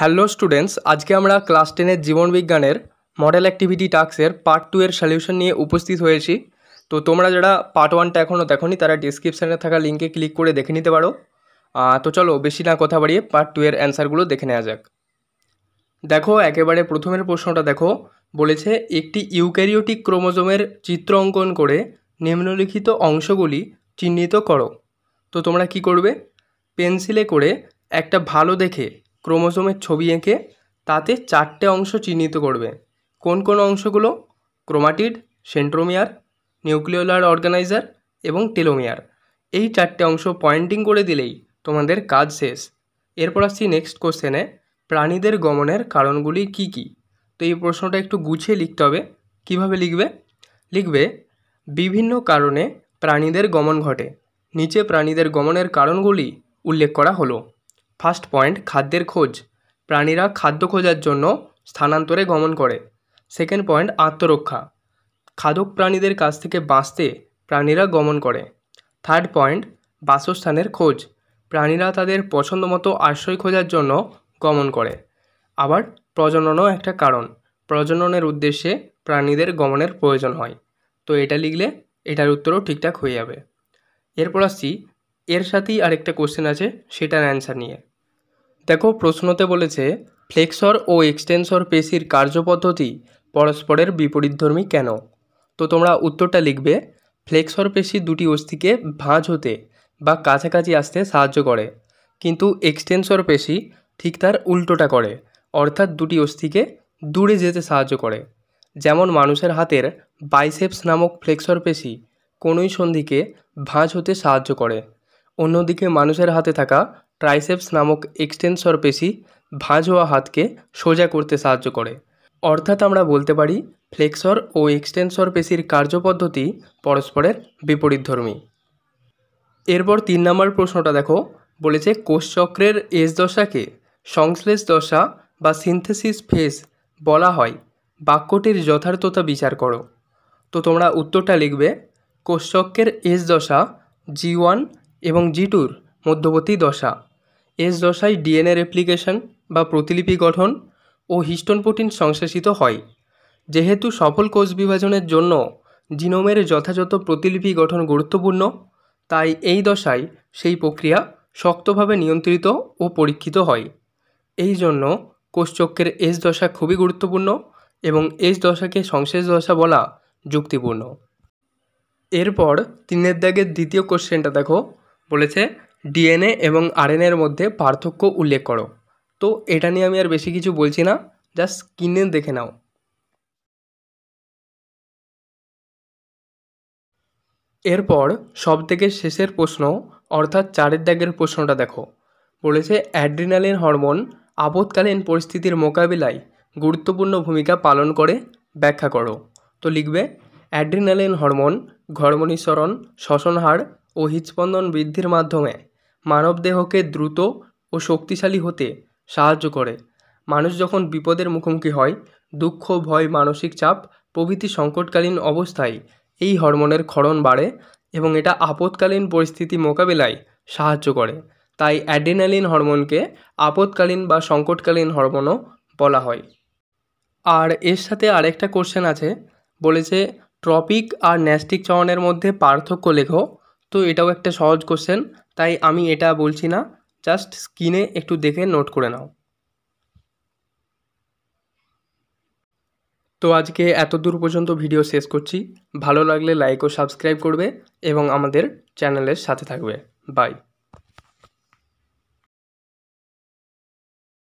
hello students আজকে আমরা class টেনের জীবনবিজ্ঞানের মডেল অ্যাক্টিভিটি টাস্কের পার্ট টু এর সলিউশন নিয়ে উপস্থিত হয়েছি তো তোমরা যারা পার্ট ওয়ানটা এখনও দেখোনি তারা ডিসক্রিপশানে থাকা লিঙ্কে ক্লিক করে দেখে নিতে পারো তো চলো বেশি না কথা বাড়িয়ে পার্ট টু এর অ্যান্সারগুলো দেখে নেওয়া যাক দেখো একেবারে প্রথমের প্রশ্নটা দেখো বলেছে একটি ইউক্যারিওটিক ক্রোমোজোমের চিত্র অঙ্কন করে নিম্নলিখিত অংশগুলি চিহ্নিত করো তো তোমরা কি করবে পেন্সিলে করে একটা ভালো দেখে ক্রোমোসোমের ছবি এঁকে তাতে চারটে অংশ চিহ্নিত করবে কোন কোন অংশগুলো ক্রোমাটিড সেন্ট্রোমিয়ার নিউক্লিওলার অর্গানাইজার এবং টেলোমিয়ার এই চারটে অংশ পয়েন্টিং করে দিলেই তোমাদের কাজ শেষ এরপর আসছি নেক্সট কোশ্চেনে প্রাণীদের গমনের কারণগুলি কি কি তো এই প্রশ্নটা একটু গুছিয়ে লিখতে হবে কিভাবে লিখবে লিখবে বিভিন্ন কারণে প্রাণীদের গমন ঘটে নিচে প্রাণীদের গমনের কারণগুলি উল্লেখ করা হলো ফার্স্ট পয়েন্ট খাদ্যের খোঁজ প্রাণীরা খাদ্য খোঁজার জন্য স্থানান্তরে গমন করে সেকেন্ড পয়েন্ট আত্মরক্ষা খাদক প্রাণীদের কাছ থেকে বাঁচতে প্রাণীরা গমন করে থার্ড পয়েন্ট বাসস্থানের খোঁজ প্রাণীরা তাদের পছন্দ মতো আশ্রয় খোঁজার জন্য গমন করে আবার প্রজননও একটা কারণ প্রজননের উদ্দেশ্যে প্রাণীদের গমনের প্রয়োজন হয় তো এটা লিখলে এটার উত্তরও ঠিকঠাক হয়ে যাবে এরপর আসছি এর সাথেই আরেকটা কোশ্চেন আছে সেটার অ্যান্সার নিয়ে দেখো প্রশ্নতে বলেছে ফ্লেক্সর ও এক্সটেনসর পেশির কার্যপদ্ধতি পরস্পরের বিপরীতধর্মী কেন তো তোমরা উত্তরটা লিখবে ফ্লেক্সর পেশি দুটি অস্থিকে ভাঁজ হতে বা কাছাকাছি আসতে সাহায্য করে কিন্তু এক্সটেনসর পেশি ঠিক তার উল্টোটা করে অর্থাৎ দুটি অস্থিকে দূরে যেতে সাহায্য করে যেমন মানুষের হাতের বাইসেপস নামক ফ্লেক্সর পেশি কোনোই সন্ধিকে ভাঁজ হতে সাহায্য করে অন্যদিকে মানুষের হাতে থাকা ট্রাইসেপস নামক এক্সটেনসর পেশি ভাঁজ হওয়া হাতকে সোজা করতে সাহায্য করে অর্থাৎ আমরা বলতে পারি ফ্লেক্সর ও এক্সটেনসর পেশির কার্যপদ্ধতি পরস্পরের বিপরীতধর্মী এরপর তিন নম্বর প্রশ্নটা দেখো বলেছে কোষচক্রের এস দশাকে সংশ্লেষ দশা বা সিনথেসিস ফেস বলা হয় বাক্যটির যথার্থতা বিচার করো তো তোমরা উত্তরটা লিখবে কোষচক্রের এস দশা জি ওয়ান এবং জি টুর মধ্যবর্তী দশা এস দশায় ডিএনএ রেপ্লিকেশন বা প্রতিলিপি গঠন ও হিস্টন প্রোটিন সংশ্লেষিত হয় যেহেতু সফল কোষ বিভাজনের জন্য জিনোমের যথাযথ প্রতিলিপি গঠন গুরুত্বপূর্ণ তাই এই দশায় সেই প্রক্রিয়া শক্তভাবে নিয়ন্ত্রিত ও পরীক্ষিত হয় এই জন্য কোষচক্রের এস দশা খুবই গুরুত্বপূর্ণ এবং এস দশাকে সংশেষ দশা বলা যুক্তিপূর্ণ এরপর তিনের দাগের দ্বিতীয় কোশ্চেনটা দেখো বলেছে ডিএনএ এবং আরএনএর মধ্যে পার্থক্য উল্লেখ করো তো এটা নিয়ে আমি আর বেশি কিছু বলছি না জাস্ট কিনে দেখে নাও এরপর সবথেকে শেষের প্রশ্ন অর্থাৎ চারের দাগের প্রশ্নটা দেখো বলেছে অ্যাড্রিনালিন হরমোন আপৎকালীন পরিস্থিতির মোকাবিলায় গুরুত্বপূর্ণ ভূমিকা পালন করে ব্যাখ্যা করো তো লিখবে অ্যাড্রিনালিন হরমোন ঘর্মনিঃসরণ শ্বসনহার ও হৃদস্পন্দন বৃদ্ধির মাধ্যমে মানবদেহকে দ্রুত ও শক্তিশালী হতে সাহায্য করে মানুষ যখন বিপদের মুখোমুখি হয় দুঃখ ভয় মানসিক চাপ প্রভৃতি সংকটকালীন অবস্থায় এই হরমোনের ক্ষরণ বাড়ে এবং এটা আপদকালীন পরিস্থিতি মোকাবেলায় সাহায্য করে তাই অ্যাডেনালিন হরমোনকে আপদকালীন বা সংকটকালীন হরমোনও বলা হয় আর এর সাথে আরেকটা কোশ্চেন আছে বলেছে ট্রপিক আর ন্যাস্টিক চয়নের মধ্যে পার্থক্য লেখো তো এটাও একটা সহজ কোশ্চেন তাই আমি এটা বলছি না জাস্ট স্ক্রিনে একটু দেখে নোট করে নাও তো আজকে এত দূর পর্যন্ত ভিডিও শেষ করছি ভালো লাগলে লাইক ও সাবস্ক্রাইব করবে এবং আমাদের চ্যানেলের সাথে থাকবে বাই